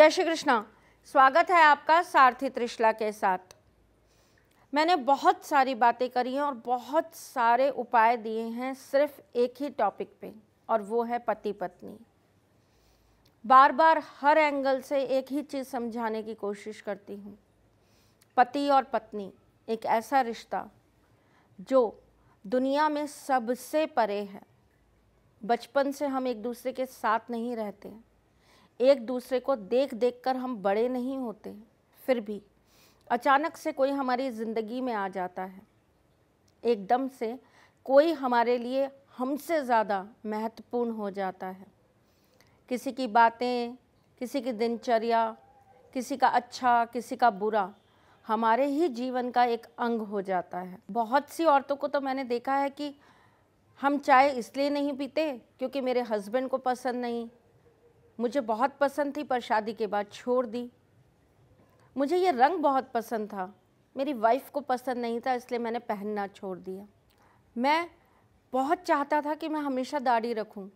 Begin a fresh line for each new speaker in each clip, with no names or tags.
जय श्री कृष्णा स्वागत है आपका सारथी त्रिशला के साथ मैंने बहुत सारी बातें करी हैं और बहुत सारे उपाय दिए हैं सिर्फ एक ही टॉपिक पे और वो है पति पत्नी बार बार हर एंगल से एक ही चीज़ समझाने की कोशिश करती हूँ पति और पत्नी एक ऐसा रिश्ता जो दुनिया में सबसे परे है बचपन से हम एक दूसरे के साथ नहीं रहते हैं एक दूसरे को देख देख कर हम बड़े नहीं होते फिर भी अचानक से कोई हमारी ज़िंदगी में आ जाता है एकदम से कोई हमारे लिए हमसे ज़्यादा महत्वपूर्ण हो जाता है किसी की बातें किसी की दिनचर्या किसी का अच्छा किसी का बुरा हमारे ही जीवन का एक अंग हो जाता है बहुत सी औरतों को तो मैंने देखा है कि हम चाय इसलिए नहीं पीते क्योंकि मेरे हस्बैंड को पसंद नहीं मुझे बहुत पसंद थी पर शादी के बाद छोड़ दी मुझे ये रंग बहुत पसंद था मेरी वाइफ को पसंद नहीं था इसलिए मैंने पहनना छोड़ दिया मैं बहुत चाहता था कि मैं हमेशा दाढ़ी रखूं।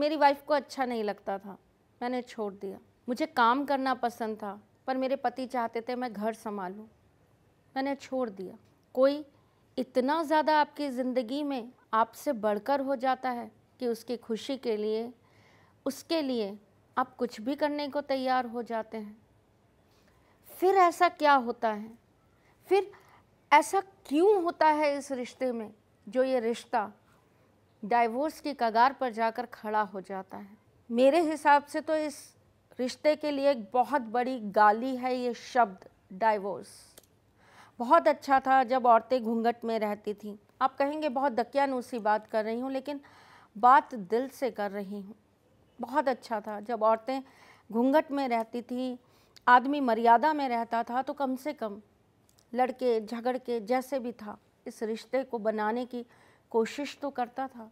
मेरी वाइफ को अच्छा नहीं लगता था मैंने छोड़ दिया मुझे काम करना पसंद था पर मेरे पति चाहते थे मैं घर संभालूं। मैंने छोड़ दिया कोई इतना ज़्यादा आपकी ज़िंदगी में आपसे बढ़कर हो जाता है कि उसकी खुशी के लिए उसके लिए आप कुछ भी करने को तैयार हो जाते हैं फिर ऐसा क्या होता है फिर ऐसा क्यों होता है इस रिश्ते में जो ये रिश्ता डाइवोर्स की कगार पर जाकर खड़ा हो जाता है मेरे हिसाब से तो इस रिश्ते के लिए एक बहुत बड़ी गाली है ये शब्द डाइवोर्स बहुत अच्छा था जब औरतें घूंघट में रहती थीं आप कहेंगे बहुत दकियानूसी बात कर रही हूँ लेकिन बात दिल से कर रही हूँ बहुत अच्छा था जब औरतें घूंघट में रहती थी आदमी मर्यादा में रहता था तो कम से कम लड़के झगड़ के जैसे भी था इस रिश्ते को बनाने की कोशिश तो करता था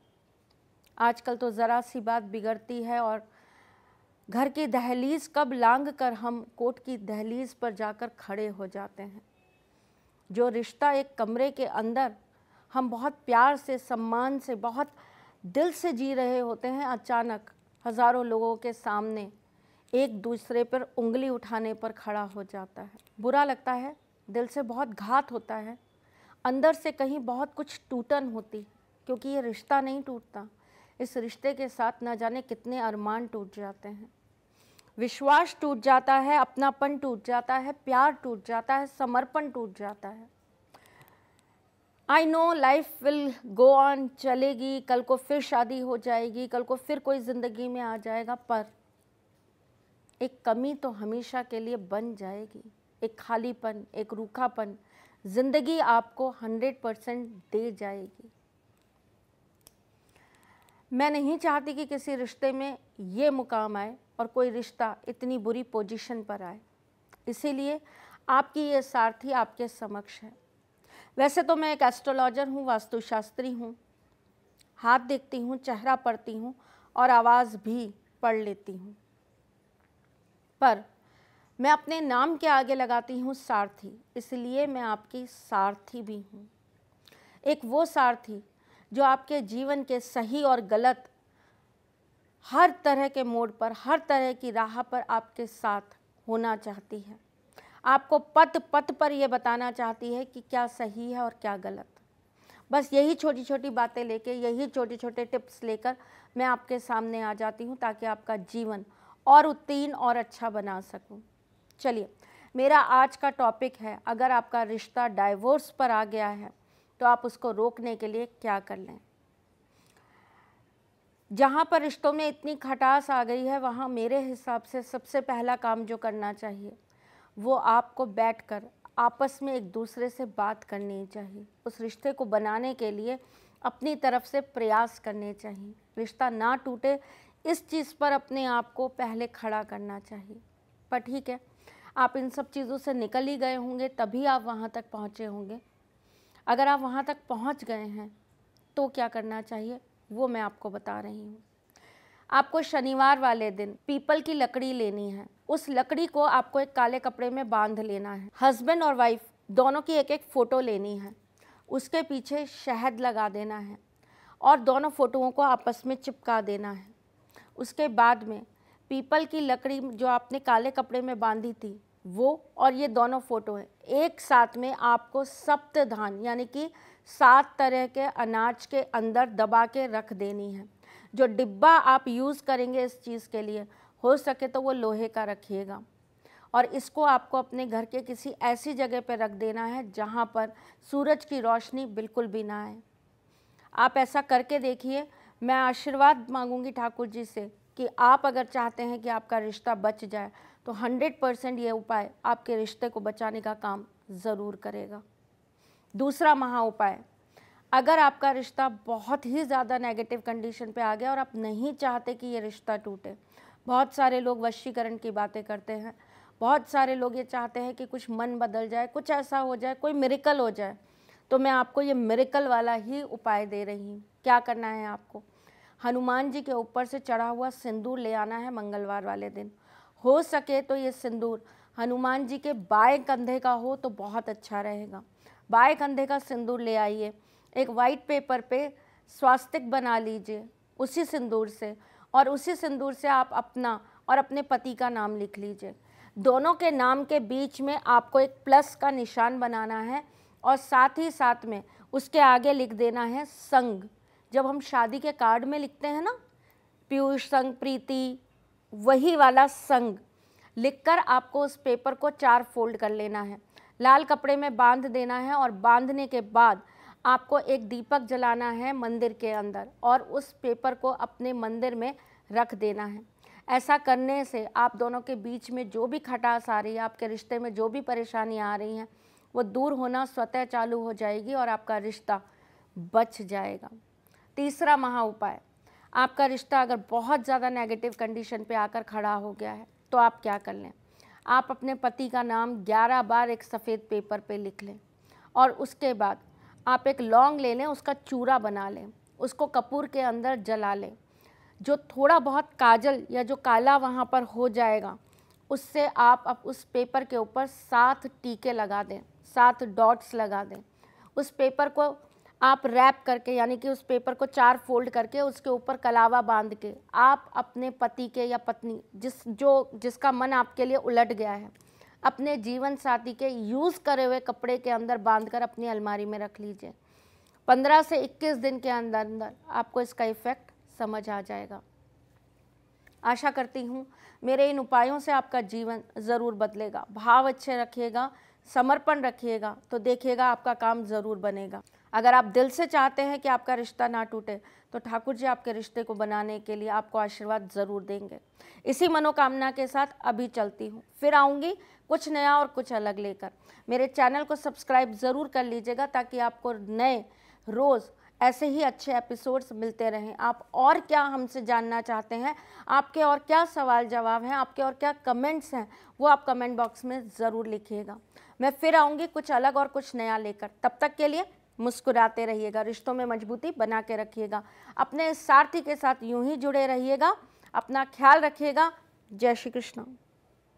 आजकल तो ज़रा सी बात बिगड़ती है और घर की दहलीज़ कब लांग कर हम कोर्ट की दहलीज़ पर जाकर खड़े हो जाते हैं जो रिश्ता एक कमरे के अंदर हम बहुत प्यार से सम्मान से बहुत दिल से जी रहे होते हैं अचानक हज़ारों लोगों के सामने एक दूसरे पर उंगली उठाने पर खड़ा हो जाता है बुरा लगता है दिल से बहुत घात होता है अंदर से कहीं बहुत कुछ टूटन होती क्योंकि ये रिश्ता नहीं टूटता इस रिश्ते के साथ ना जाने कितने अरमान टूट जाते हैं विश्वास टूट जाता है अपनापन टूट जाता है प्यार टूट जाता है समर्पण टूट जाता है I know life will go on चलेगी कल को फिर शादी हो जाएगी कल को फिर कोई ज़िंदगी में आ जाएगा पर एक कमी तो हमेशा के लिए बन जाएगी एक खालीपन एक रूखापन ज़िंदगी आपको हंड्रेड परसेंट दे जाएगी मैं नहीं चाहती कि किसी रिश्ते में ये मुकाम आए और कोई रिश्ता इतनी बुरी पोजीशन पर आए इसीलिए आपकी ये सारथी आपके समक्ष है वैसे तो मैं एक एस्ट्रोलॉजर हूँ वास्तुशास्त्री हूँ हाथ देखती हूँ चेहरा पढ़ती हूँ और आवाज़ भी पढ़ लेती हूँ पर मैं अपने नाम के आगे लगाती हूँ सारथी इसलिए मैं आपकी सारथी भी हूँ एक वो सारथी जो आपके जीवन के सही और गलत हर तरह के मोड़ पर हर तरह की राह पर आपके साथ होना चाहती है आपको पद पद पर यह बताना चाहती है कि क्या सही है और क्या गलत बस यही छोटी छोटी बातें लेके यही छोटे छोटे टिप्स लेकर मैं आपके सामने आ जाती हूँ ताकि आपका जीवन और उत्तीर्ण और अच्छा बना सकूँ चलिए मेरा आज का टॉपिक है अगर आपका रिश्ता डाइवोर्स पर आ गया है तो आप उसको रोकने के लिए क्या कर लें जहाँ पर रिश्तों में इतनी खटास आ गई है वहाँ मेरे हिसाब से सबसे पहला काम जो करना चाहिए वो आपको बैठकर आपस में एक दूसरे से बात करनी चाहिए उस रिश्ते को बनाने के लिए अपनी तरफ से प्रयास करने चाहिए रिश्ता ना टूटे इस चीज़ पर अपने आप को पहले खड़ा करना चाहिए पर ठीक है आप इन सब चीज़ों से निकल ही गए होंगे तभी आप वहाँ तक पहुँचे होंगे अगर आप वहाँ तक पहुँच गए हैं तो क्या करना चाहिए वो मैं आपको बता रही हूँ आपको शनिवार वाले दिन पीपल की लकड़ी लेनी है उस लकड़ी को आपको एक काले कपड़े में बांध लेना है हस्बैंड और वाइफ दोनों की एक एक फ़ोटो लेनी है उसके पीछे शहद लगा देना है और दोनों फ़ोटोओं को आपस में चिपका देना है उसके बाद में पीपल की लकड़ी जो आपने काले कपड़े में बांधी थी वो और ये दोनों फ़ोटो हैं एक साथ में आपको सप्त धान यानी कि सात तरह के अनाज के अंदर दबा के रख देनी है जो डिब्बा आप यूज़ करेंगे इस चीज़ के लिए हो सके तो वो लोहे का रखिएगा और इसको आपको अपने घर के किसी ऐसी जगह पर रख देना है जहाँ पर सूरज की रोशनी बिल्कुल भी ना आए आप ऐसा करके देखिए मैं आशीर्वाद मांगूंगी ठाकुर जी से कि आप अगर चाहते हैं कि आपका रिश्ता बच जाए तो 100 परसेंट ये उपाय आपके रिश्ते को बचाने का काम ज़रूर करेगा दूसरा महा उपाय अगर आपका रिश्ता बहुत ही ज़्यादा नेगेटिव कंडीशन पे आ गया और आप नहीं चाहते कि ये रिश्ता टूटे बहुत सारे लोग वशीकरण की बातें करते हैं बहुत सारे लोग ये चाहते हैं कि कुछ मन बदल जाए कुछ ऐसा हो जाए कोई मेरिकल हो जाए तो मैं आपको ये मेरिकल वाला ही उपाय दे रही हूँ क्या करना है आपको हनुमान जी के ऊपर से चढ़ा हुआ सिंदूर ले आना है मंगलवार वाले दिन हो सके तो ये सिंदूर हनुमान जी के बाएं कंधे का हो तो बहुत अच्छा रहेगा बाएं कंधे का सिंदूर ले आइए एक वाइट पेपर पे स्वास्तिक बना लीजिए उसी सिंदूर से और उसी सिंदूर से आप अपना और अपने पति का नाम लिख लीजिए दोनों के नाम के बीच में आपको एक प्लस का निशान बनाना है और साथ ही साथ में उसके आगे लिख देना है संग जब हम शादी के कार्ड में लिखते हैं ना पीयूष संग प्रीति वही वाला संग लिखकर आपको उस पेपर को चार फोल्ड कर लेना है लाल कपड़े में बांध देना है और बांधने के बाद आपको एक दीपक जलाना है मंदिर के अंदर और उस पेपर को अपने मंदिर में रख देना है ऐसा करने से आप दोनों के बीच में जो भी खटास आ रही है आपके रिश्ते में जो भी परेशानी आ रही हैं वो दूर होना स्वतः चालू हो जाएगी और आपका रिश्ता बच जाएगा तीसरा महा उपाय आपका रिश्ता अगर बहुत ज़्यादा नेगेटिव कंडीशन पे आकर खड़ा हो गया है तो आप क्या कर लें आप अपने पति का नाम 11 बार एक सफ़ेद पेपर पे लिख लें और उसके बाद आप एक लौंग ले लें उसका चूरा बना लें उसको कपूर के अंदर जला लें जो थोड़ा बहुत काजल या जो काला वहाँ पर हो जाएगा उससे आप अब उस पेपर के ऊपर सात टीके लगा दें सात डॉट्स लगा दें उस पेपर को आप रैप करके यानी कि उस पेपर को चार फोल्ड करके उसके ऊपर कलावा बांध के आप अपने पति के या पत्नी जिस जो जिसका मन आपके लिए उलट गया है अपने जीवन साथी के यूज़ करे हुए कपड़े के अंदर बांधकर अपनी अलमारी में रख लीजिए 15 से 21 दिन के अंदर अंदर आपको इसका इफ़ेक्ट समझ आ जाएगा आशा करती हूँ मेरे इन उपायों से आपका जीवन ज़रूर बदलेगा भाव अच्छे रखिएगा समर्पण रखिएगा तो देखिएगा आपका काम ज़रूर बनेगा अगर आप दिल से चाहते हैं कि आपका रिश्ता ना टूटे तो ठाकुर जी आपके रिश्ते को बनाने के लिए आपको आशीर्वाद ज़रूर देंगे इसी मनोकामना के साथ अभी चलती हूँ फिर आऊँगी कुछ नया और कुछ अलग लेकर मेरे चैनल को सब्सक्राइब ज़रूर कर लीजिएगा ताकि आपको नए रोज़ ऐसे ही अच्छे एपिसोड्स मिलते रहें आप और क्या हमसे जानना चाहते हैं आपके और क्या सवाल जवाब हैं आपके और क्या कमेंट्स हैं वो आप कमेंट बॉक्स में ज़रूर लिखिएगा मैं फिर आऊँगी कुछ अलग और कुछ नया लेकर तब तक के लिए मुस्कुराते रहिएगा रिश्तों में मजबूती बना के रखिएगा अपने सारथी के साथ यूं ही जुड़े रहिएगा अपना ख्याल रखिएगा जय श्री कृष्ण